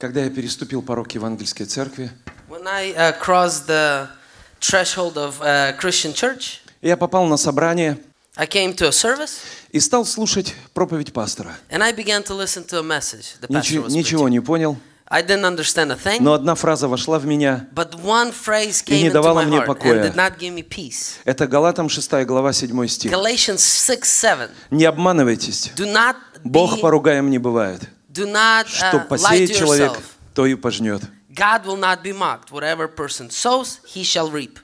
Когда я переступил порог евангельской церкви, When I, uh, the of, uh, church, я попал на собрание I came to a service, и стал слушать проповедь пастора. And I began to to a message the pastor was Ничего не понял. I didn't understand a thing, но одна фраза вошла в меня but one phrase came и не давала мне покоя. And did not give me peace. Это Галатам 6 глава 7 стих. Galatians 6, 7. Не обманывайтесь. Do not be... Бог поругаем не бывает. Do not, uh, что посеет человек, то и пожнет. God will not be mocked. Whatever person sows, he shall reap.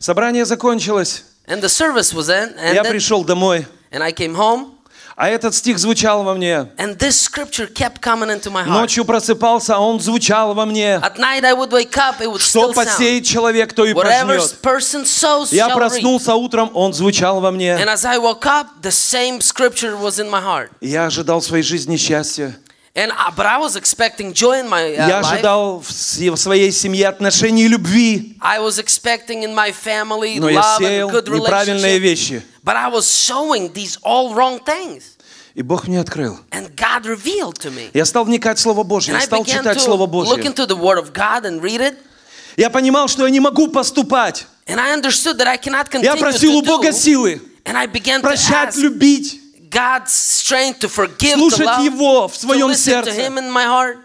Собрание закончилось. And the service was end, ended. Я пришел домой. And I came home. А этот стих звучал во мне. And this scripture kept coming into my heart. Ночью просыпался, а он звучал во мне. At night I would wake up, it would Что still посеет sound. человек, то и Whatever пожнет. Person sows, Я shall проснулся reap. утром, он звучал во мне. And as I woke up, the same scripture was in my heart. Я ожидал в своей жизни счастья. And I was expecting joy in my, uh, Я ожидал в своей семье отношений и любви. I was expecting in my family Но я сеял неправильные вещи. But I was sowing these all wrong things. И Бог мне открыл. And God revealed to me. Я стал вникать в Слово Божье, я стал читать Слово Божье. Look into the Word of God and read it. Я понимал, что я не могу поступать. And I understood that I cannot continue я просил у Бога силы. And I began прощать, to ask, любить. God's strength to forgive, слушать to love, Его в своем сердце him in my heart,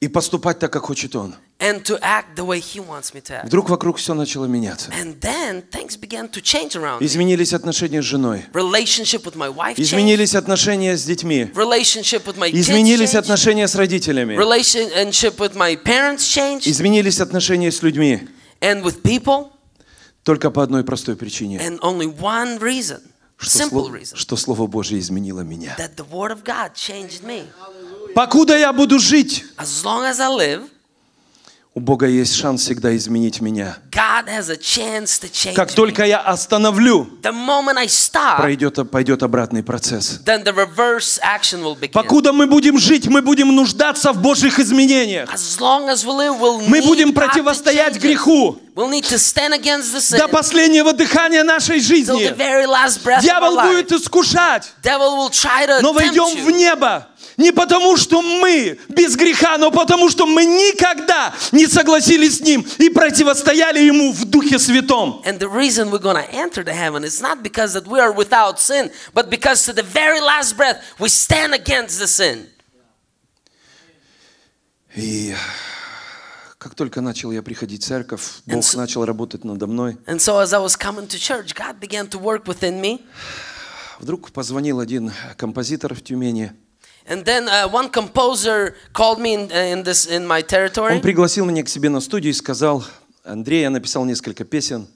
и поступать так, как хочет Он. And to act the way he wants me to act. Вдруг вокруг все начало меняться. And then things began to change around Изменились отношения с женой. Relationship with my wife Изменились отношения с детьми. Relationship with my kids Изменились отношения с родителями. Relationship with my parents changed. Изменились отношения с людьми. And with people. Только по одной простой причине. And only one reason что, слово, что Слово Божье изменило меня. Покуда я буду жить, as as live, у Бога есть шанс всегда изменить меня. Как только я остановлю, stop, пройдет, пойдет обратный процесс. The Покуда мы будем жить, мы будем нуждаться в Божьих изменениях. As as we live, we'll мы будем противостоять греху. We'll До последнего дыхания нашей жизни. Дьявол будет искушать. Но войдем в небо. Не потому, что мы без греха, но потому, что мы никогда не согласились с Ним и противостояли Ему в Духе Святом. sin, breath И как только начал я приходить в церковь, Бог so, начал работать надо мной. And so church, me. Вдруг позвонил один композитор в Тюмени. And then uh, one composer called me in, uh, in, this, in my territory. Он пригласил меня к себе на студию и сказал, Андрей, я написал несколько песен.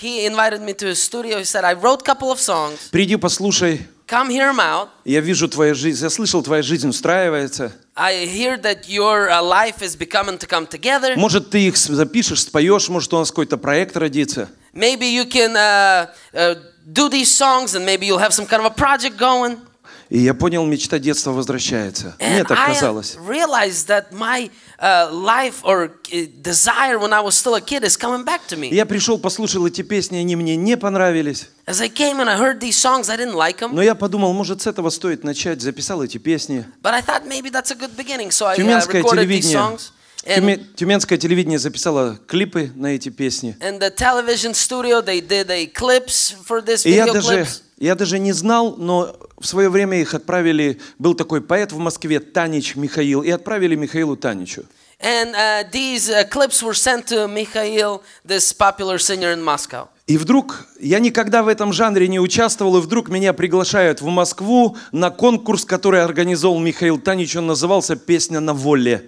He invited me to his studio. He said, I wrote a couple of songs. Приди, послушай. Come hear them out. Я вижу твою жизнь, я слышал, твоя жизнь устраивается. I hear that your uh, life is becoming to come together. Может, ты их запишешь, споешь, может, у нас какой-то проект родится. Maybe you can uh, uh, do these songs and maybe you'll have some kind of a project going. И я понял, мечта детства возвращается. And Мне так казалось. Uh, uh, я пришел, послушал эти песни, они мне не понравились. As I came and I heard these songs, I didn't like Но я подумал, может, с этого стоит начать, записал эти песни. Uh, тюменское телевидение. Тюме, тюменское телевидение записало клипы на эти песни. Studio, they did и я даже, я даже не знал, но в свое время их отправили, был такой поэт в Москве, Танич Михаил, и отправили Михаилу Таничу. And uh, these uh, clips were sent to Mikhail, this popular singer in Moscow. И вдруг, я никогда в этом жанре не участвовал, и вдруг меня приглашают в Москву на конкурс, который организовал Михаил Танич, он назывался «Песня на воле».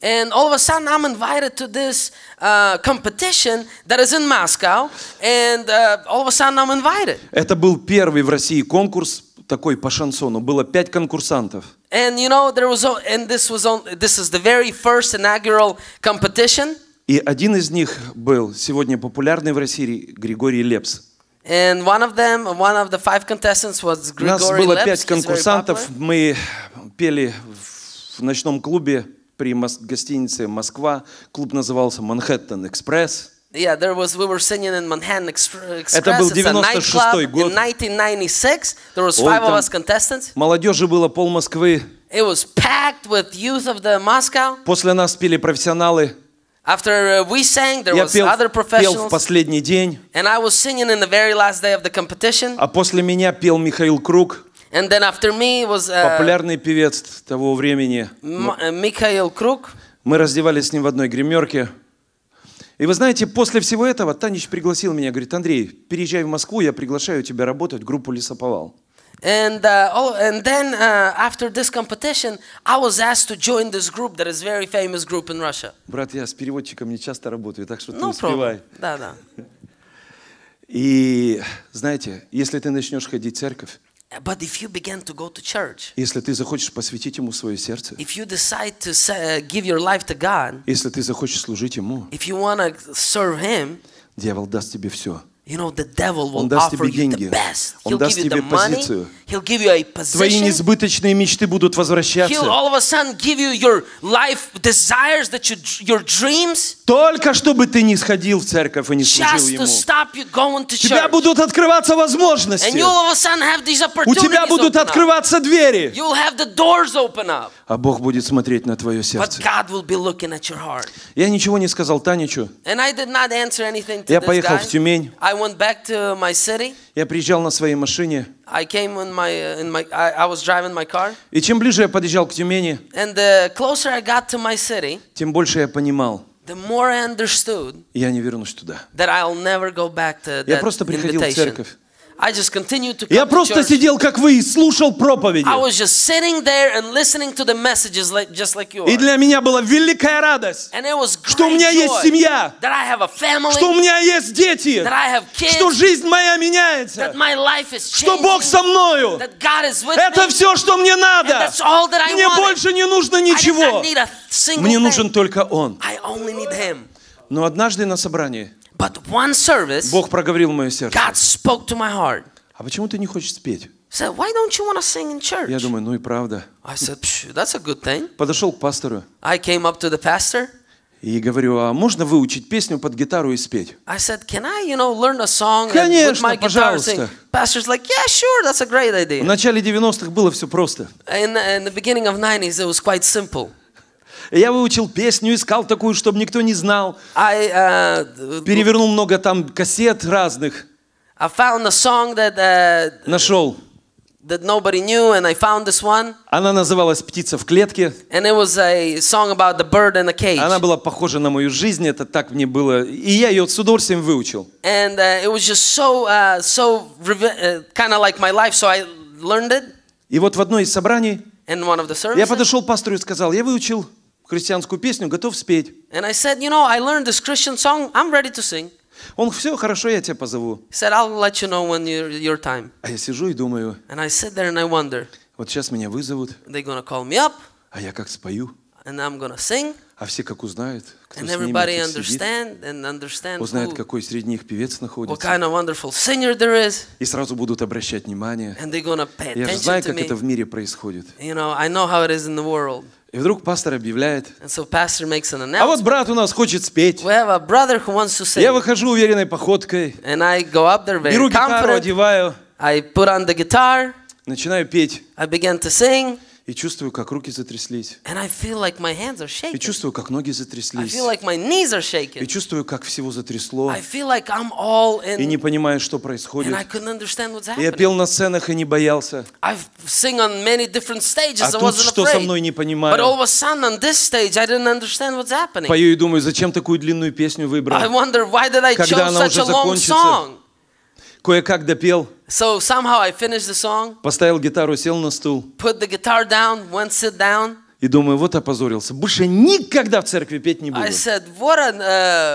And all of a sudden, I'm invited to this uh, competition that is in Moscow. And uh, all of a sudden, I'm invited. Это был первый в России конкурс такой по шансону. Было пять конкурсантов. And you know there was and this was on this is the very first inaugural competition. И один из них был сегодня популярный в России Григорий Лепс. And one of them, one of the five contestants was Григорий Лепс. У нас было пять конкурсантов. Мы пели в ночном клубе при гостинице Москва. Клуб назывался Манхэттен Экспресс. Yeah, there was, we were singing in Manhattan Express. Это был 96 год. In 1996, there was five of us contestants. Молодежи было пол Москвы. It was packed with youth of the Moscow. После нас пели профессионалы. After we sang, there Я was пел, other professionals. пел в последний день. And I was singing in the very last day of the competition. А после меня пел Михаил Круг. And then after me was, uh, Популярный певец того времени. М Михаил Круг. Мы раздевались с ним в одной гримерке. И вы знаете, после всего этого Танич пригласил меня, говорит, Андрей, переезжай в Москву, я приглашаю тебя работать в группу «Лесоповал». And, uh, oh, and then uh, after this competition, I was asked to join this group that is very famous group in Russia. Брат, я с переводчиком не часто работаю, так что no ты ну, успевай. Да, да. И знаете, если ты начнешь ходить в церковь, But if you begin to go to church, если ты захочешь посвятить ему свое сердце, if you decide to give your life to God, если ты захочешь служить ему, if you want to serve him, дьявол даст тебе все. You know, the devil will offer You the best. He'll он даст тебе позицию. He'll give you a position. He'll all of a sudden give you your life desires that you, your dreams. Только чтобы ты не сходил в церковь и не служил Just ему. To stop you going to church. тебя будут открываться возможности. And you all of a sudden have these opportunities У тебя будут открываться двери. You'll have the doors open up. А Бог будет смотреть на твое сердце. Я ничего не сказал Таничу. Я поехал в Тюмень. Я приезжал на своей машине. In my, uh, in my, I, I И чем ближе я подъезжал к Тюмени, city, тем больше я понимал, the more I understood, я не вернусь туда. That I'll never go back to that я просто приходил invitation. в церковь. Я просто сидел, как вы, и слушал проповеди. И для меня была великая радость, что у меня есть семья, что у меня есть дети, что жизнь моя меняется, что Бог со мною. Это все, что мне надо. Мне больше не нужно ничего. Мне нужен только Он. Но однажды на собрании But one service, Бог проговорил мое сердце. God spoke to my heart. А почему ты не хочешь спеть? Said, Why don't you want to sing in church? Я думаю, ну и правда. I said, that's a good thing. Подошел к пастору. I came up to the pastor. И говорю, а можно выучить песню под гитару и спеть? I said, can I, you know, learn a song Конечно, with my guitar пожалуйста. Sing? Pastor's like, yeah, sure, that's a great idea. В начале 90-х было все просто. In, in the beginning of 90s, it was quite simple. я выучил песню, искал такую, чтобы никто не знал. I, uh, Перевернул много там кассет разных. I found a song that, uh, Нашел. That nobody knew, and I found this one. Она называлась «Птица в клетке». And it was a song about the bird in a cage. Она была похожа на мою жизнь, это так мне было, и я ее с удовольствием выучил. And uh, it was just so, uh, so uh, kind of like my life, so I learned it. И вот в одной из собраний я подошел к пастору и сказал, я выучил христианскую песню, готов спеть. And I said, you know, I learned this Christian song, I'm ready to sing. Он все хорошо, я тебя позову. He said, I'll let you know when your, your time. А я сижу и думаю. And I sit there and I wonder. Вот сейчас меня вызовут. They're gonna call me up. А я как спою. And I'm gonna sing. А все как узнают, кто and с ними everybody как understand, сидит, and understand узнают, who, какой среди них певец находится. What kind of wonderful singer there is. И сразу будут обращать внимание. And they're gonna pay attention Я же знаю, как me. это в мире происходит. You know, I know how it is in the world. И вдруг пастор объявляет. And so pastor makes an announcement. А вот брат у нас хочет спеть. We have a brother who wants to sing. Я выхожу уверенной походкой. And I go up there very Беру гитару, confident. одеваю. I put on the guitar. Начинаю петь. I began to sing. И чувствую, как руки затряслись. And I feel like my hands are shaking. И чувствую, как ноги затряслись. I feel like my knees are shaking. И чувствую, как всего затрясло. I feel like I'm all in... И не понимаю, что происходит. And I couldn't understand what's happening. Я пел на сценах и не боялся. I've sing on many different stages. А I тут wasn't что afraid. со мной не понимаю. But all of a sudden on this stage I didn't understand what's happening. Пою и думаю, зачем такую длинную песню выбрал? I wonder why did I Когда chose such a long song? Кое-как допел. So somehow I finished the song. Поставил гитару, сел на стул. Put the guitar down, went sit down. И думаю, вот опозорился. Больше никогда в церкви петь не буду. I said, what a,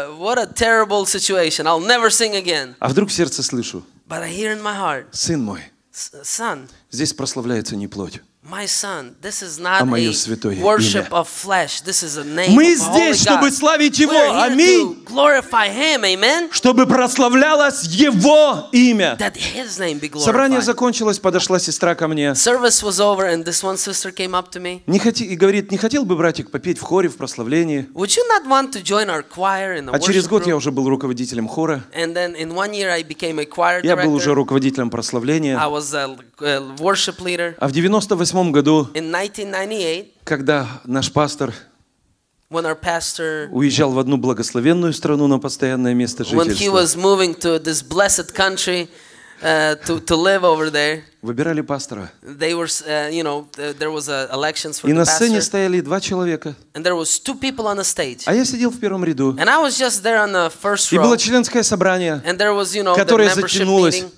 uh, what a terrible situation. I'll never sing again. А вдруг в сердце слышу. But I hear in my heart. Сын мой. Son. Здесь прославляется не плоть. My son, this is а not а мое святое имя. Of flesh. This is a name Мы здесь, чтобы славить Его. Аминь. Him. Чтобы прославлялось Его имя. That his name be Собрание закончилось, подошла сестра ко мне. was over, and this one came up to me. Не хоти, и говорит, не хотел бы, братик, попеть в хоре, в прославлении. Would you not want to join our choir in the а через год group? я уже был руководителем хора. And then in one year I a choir Я был уже руководителем прославления. I was a worship leader. А в 98 году, in 1998, когда наш пастор When our pastor, уезжал в одну благословенную страну на постоянное место жительства. When he was moving to this blessed country, uh, to, to live over there. Выбирали пастора. They were, uh, you know, there was a elections for И the на сцене pastor. стояли два человека. And there was two people on the stage. А я сидел в первом ряду. And I was just there on the first row. И было членское собрание, And there was, you know, которое the membership затянулось. Meeting.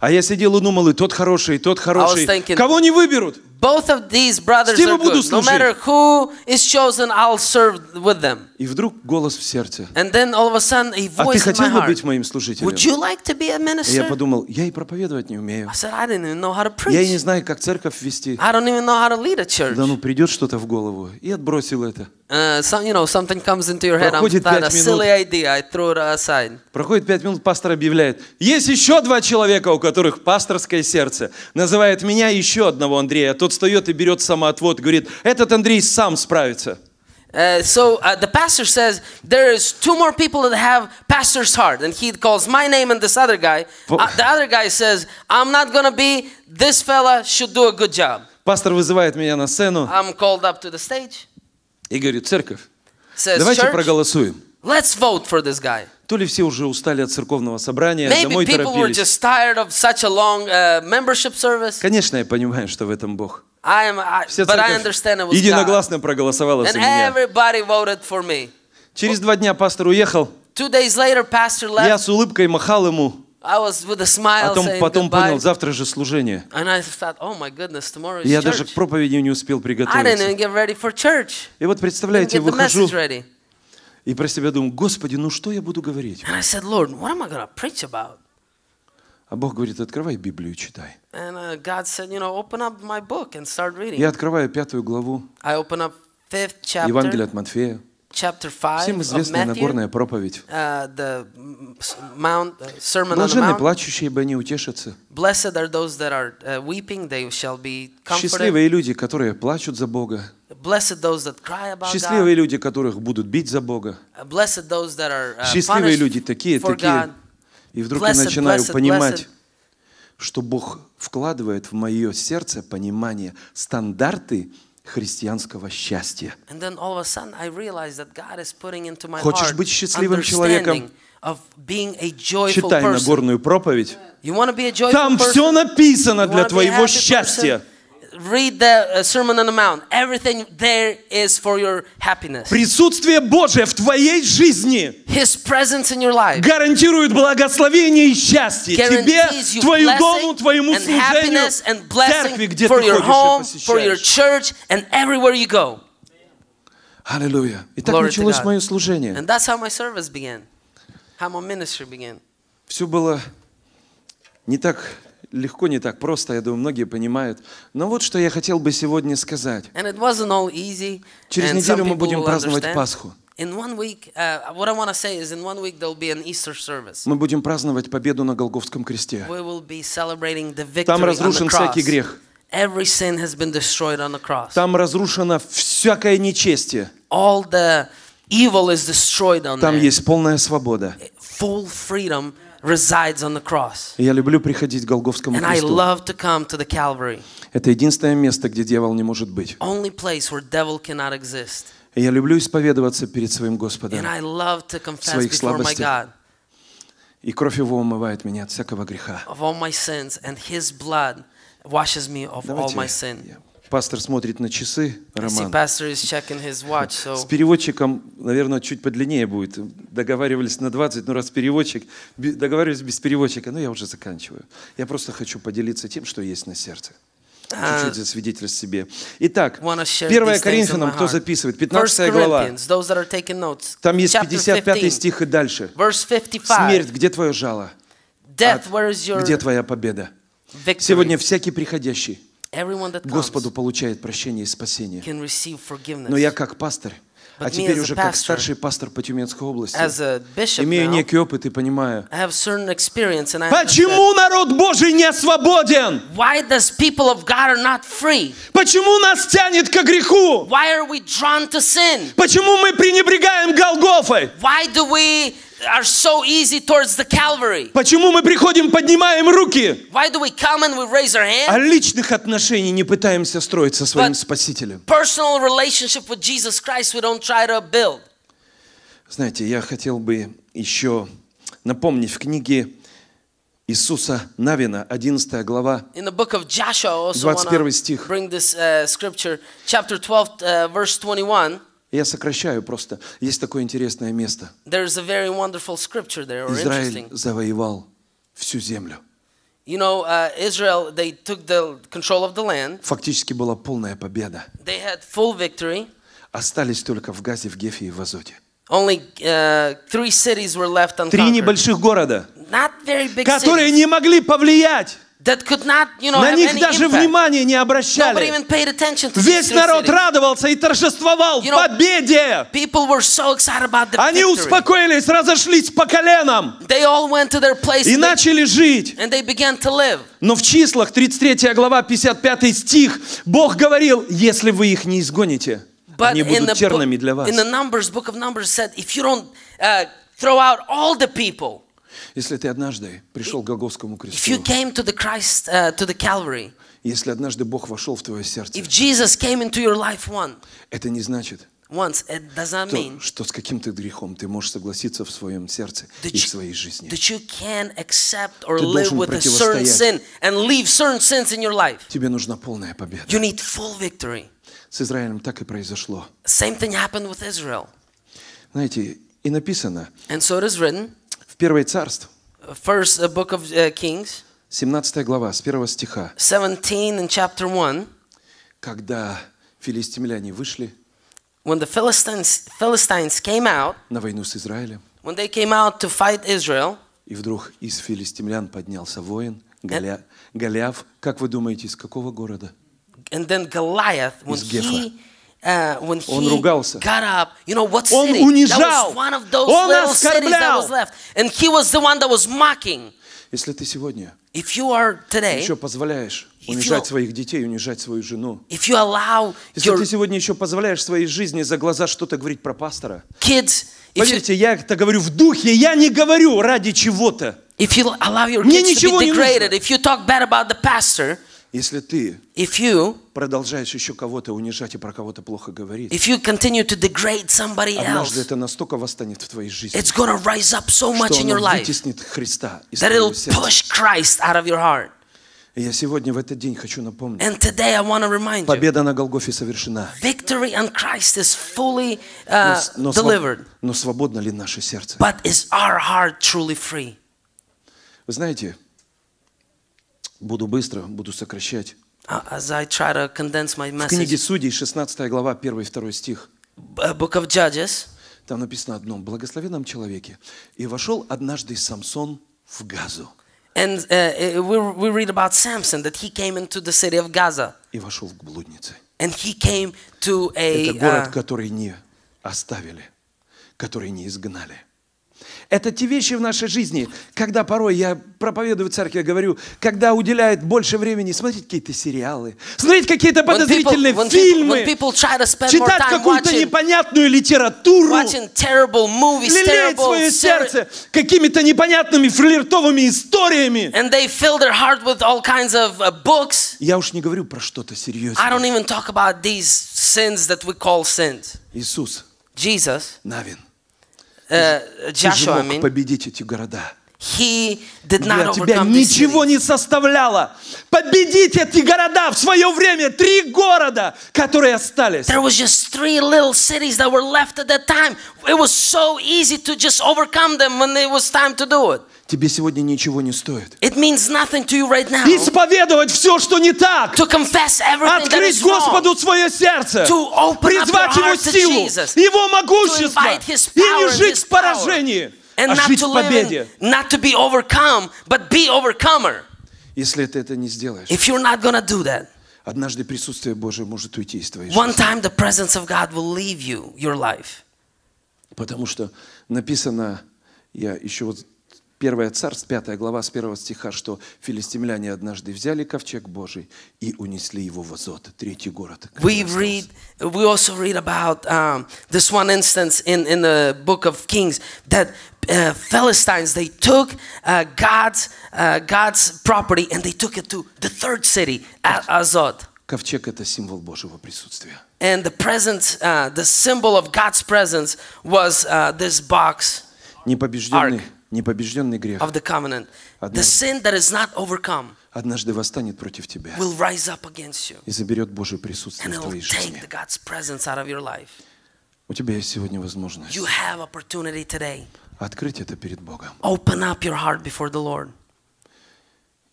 А я сидел и думал, и тот хороший, и тот а хороший. Кого не выберут? Both of these brothers are good. No matter who is chosen, I'll serve with them. И вдруг голос в сердце. And then all of a sudden a voice а ты хотел бы быть моим служителем? Would you like to be a minister? я подумал, я и проповедовать не умею. I said, I didn't even know how to preach. Я и не знаю, как церковь вести. I don't even know how to lead a church. Да ну придет что-то в голову. И отбросил это. Uh, some, you know, something comes into your head. Проходит I'm minут. a silly idea. I threw it aside. Проходит пять минут, пастор объявляет. Есть еще два человека, у которых пасторское сердце. Называет меня еще одного Андрея. А тот тот встает и берет самоотвод, говорит, этот Андрей сам справится. Uh, so uh, the pastor says there is two more people that have pastor's heart and he calls my name and this other guy uh, the other guy says i'm not gonna be this fella should do a good job пастор вызывает меня на сцену I'm called up to the stage. и говорит церковь says, давайте Church, проголосуем Let's vote for this guy. То ли все уже устали от церковного собрания, Maybe домой people торопились. Were just tired of such a long, uh, membership service. Конечно, я понимаю, что в этом Бог. I am, I, Вся but I understand it was единогласно God. проголосовала And за меня. Everybody voted for me. Через два дня пастор уехал. Two days later, pastor left. Я с улыбкой махал ему. I was with a smile потом, saying потом goodbye. понял, завтра же служение. And I thought, oh my goodness, tomorrow is Я church. даже к проповеди не успел приготовиться. I didn't even get ready for church. И вот представляете, выхожу, и про себя думаю, Господи, ну что я буду говорить? And I said, Lord, what am I going to preach about? А Бог говорит, открывай Библию и читай. And, uh, Я открываю пятую главу I open up fifth chapter, Евангелия от Матфея. Chapter five Всем известная Matthew, Нагорная проповедь. Uh, the mount, uh, sermon Блаженны плачущие, ибо они утешатся. Blessed are those that are, uh, weeping, they shall be comforted. Счастливые люди, которые плачут за Бога. Счастливые люди, которых будут бить за Бога. Uh, Счастливые люди такие, такие. И вдруг я начинаю понимать, что Бог вкладывает в мое сердце понимание стандарты христианского счастья. Хочешь быть счастливым человеком? Читай Нагорную проповедь. Там все написано для твоего счастья. Read the Sermon on the Mount. Everything there is for your happiness. Присутствие Божие в твоей жизни His presence in your life гарантирует благословение и счастье тебе, твою дому, твоему служению, церкви, где ты ходишь home, и посещаешь. For your church and everywhere you go. Аллилуйя. И так Glory началось мое служение. And that's how my service began. How my ministry began. Все было не так легко не так просто, я думаю, многие понимают. Но вот что я хотел бы сегодня сказать. Easy, Через неделю мы будем праздновать Пасху. Uh, мы будем праздновать победу на Голгофском кресте. We will be the Там разрушен on the cross. всякий грех. Every sin has been destroyed on the cross. Там разрушено всякое нечестие. All the evil is destroyed on Там there. есть полная свобода. Full freedom resides on the cross. я люблю приходить к Голгофскому And I love to come to the Calvary. Это единственное место, где дьявол не может быть. Only place where devil cannot exist. И я люблю исповедоваться перед своим Господом And I love to confess своих before my God И кровь Его умывает меня от всякого греха. of all my sins, and His blood washes me of all my sin. я- Пастор смотрит на часы, Роман. watch, so... С переводчиком, наверное, чуть подлиннее будет. Договаривались на 20, но раз переводчик, договаривались без переводчика, Но ну, я уже заканчиваю. Я просто хочу поделиться тем, что есть на сердце. А. Чуть-чуть за свидетельств себе. Итак, 1 Коринфянам, кто записывает, 15 глава. Там есть 55 стих и дальше. Смерть, где твое жало? Death, where is your... Где твоя победа? Victory. Сегодня всякий приходящий Господу получает прощение и спасение. Но я как пастор, а теперь уже как старший пастор по Тюменской области, имею некий опыт и понимаю, почему народ Божий не свободен? Почему нас тянет к греху? Почему мы пренебрегаем Голгофой? are so easy towards the Calvary? Почему мы приходим, поднимаем руки? Why do we come and we raise our hands? А личных отношений не пытаемся строить со своим But Спасителем. Personal relationship with Jesus Christ we don't try to build. Знаете, я хотел бы еще напомнить в книге Иисуса Навина, 11 глава, 21 стих. Bring this, uh, scripture, chapter 12, uh, verse 21. Я сокращаю просто. Есть такое интересное место. Израиль завоевал всю землю. Uh, Фактически была полная победа. Остались только в Газе, в Гефе и в Азоте. Only, uh, three cities were left Три небольших города, Not very big которые cities. не могли повлиять на них даже внимания не обращали. Весь народ радовался и торжествовал в победе. Они успокоились, разошлись по коленам и начали жить. Но в числах 33 глава 55 стих Бог говорил, если вы их не изгоните, они будут черными для вас. Если ты однажды пришел к Голгофскому кресту, if you came to the Christ, uh, to the Calvary, если однажды Бог вошел в твое сердце, if Jesus came into your life one, это не значит, once, it doesn't mean, то, что с каким-то грехом ты можешь согласиться в своем сердце и в своей жизни. That you can accept or ты live with a certain sin and leave certain sins in your life. Тебе нужна полная победа. You need full victory. С Израилем так и произошло. Same thing happened with Israel. Знаете, и написано, and so it is written, Первое царство. First uh, book of uh, Kings. 17 глава, с первого стиха. 17 in chapter 1. Когда филистимляне вышли when the Philistines, Philistines came out, на войну с Израилем, when they came out to fight Israel, и вдруг из филистимлян поднялся воин, э. Голя, Голиаф, как вы думаете, из какого города? And then Goliath, when из Гефа. he Uh, when he он ругался. Got up, you know, what он city? унижал. он little оскорблял. And he was the one that was mocking. Если ты сегодня if you are today, еще позволяешь унижать you, своих детей, унижать свою жену, if you allow если your... ты сегодня еще позволяешь своей жизни за глаза что-то говорить про пастора, kids, поверьте, you... я это говорю в духе, я не говорю ради чего-то. Мне ничего не degraded, if you talk bad about the pastor, если ты if you, продолжаешь еще кого-то унижать и про кого-то плохо говорить, if you continue to degrade somebody else, однажды это настолько восстанет в твоей жизни, it's gonna rise up so much что in your life, вытеснит Христа из that it'll сердца. push Christ out of your heart. И я сегодня в этот день хочу напомнить. And today I remind you, победа на Голгофе совершена. Victory on Christ is fully, uh, но, но, delivered. но свободно ли наше сердце? But is our heart truly free? Вы знаете, Буду быстро, буду сокращать. А, а I try to condense my message. В книге Судей, 16 глава, 1 и 2 стих. Э, book of Judges. Там написано одно. Благослови нам человеке. И вошел однажды Самсон в Газу. And uh, we, we read about Samson, that he came into the city of Gaza. И вошел в блуднице. And he came to a, Это город, uh, который не оставили, который не изгнали. Это те вещи в нашей жизни, когда порой я проповедую в церкви, говорю, когда уделяет больше времени смотреть какие-то сериалы, смотреть какие-то подозрительные when people, when фильмы, people, people читать какую-то непонятную литературу, movies, лелеять свое сердце какими-то непонятными флиртовыми историями. And they fill their heart with all kinds of uh, books. Я уж не говорю про что-то серьезное. I don't even talk about these sins that we call sins. Иисус. Jesus. Навин. Joshua, ты не мог победить эти города. He did not Для тебя ничего не составляло победить эти города в свое время. Три города, которые остались. There was just three little cities that were left at that time. It was so easy to just overcome them when it was time to do it тебе сегодня ничего не стоит. It means nothing to you right now. Исповедовать все, что не так. To confess everything Открыть that is wrong. Господу свое сердце. To open призвать up your Его heart силу, to Jesus. Его могущество. To his power и не жить в поражении, and а not жить to в победе. In, not to be overcome, but be overcomer. Если ты это не сделаешь, If you're not gonna do that, однажды присутствие Божие может уйти из твоей жизни. One time the presence of God will leave you, your life. Потому что написано, я еще вот 1 Царств, 5 глава, с 1 стиха, что филистимляне однажды взяли ковчег Божий и унесли его в Азот, третий город. We read, we also read about um, this one instance in, in the book of Kings, that uh, Philistines, they took uh, God's, uh, God's property and they took it to the third city, Azot. Ковчег – это символ Божьего присутствия. And the presence, uh, the symbol of God's presence was uh, this box, непобежденный, непобежденный грех, of the covenant, the sin that is not overcome, однажды восстанет против тебя will rise up against you, и заберет Божье присутствие and в твоей жизни. Take the God's presence out of your life. У тебя есть сегодня возможность you have opportunity today. открыть это перед Богом Open up your heart before the Lord.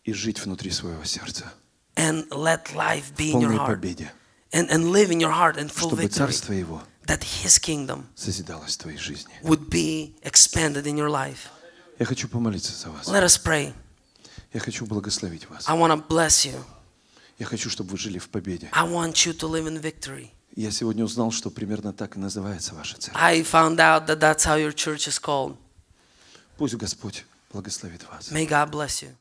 и жить внутри своего сердца and let life be в полной in your heart. победе, and, and live in your heart in full чтобы victory. Царство Его that His kingdom созидалось в твоей жизни. would be expanded in your life. Я хочу помолиться за вас. Let us pray. Я хочу благословить вас. I want to bless you. Я хочу, чтобы вы жили в победе. I want you to live in victory. Я сегодня узнал, что примерно так и называется ваша церковь. I found out that that's how your church is called. Пусть Господь благословит вас. May God bless you.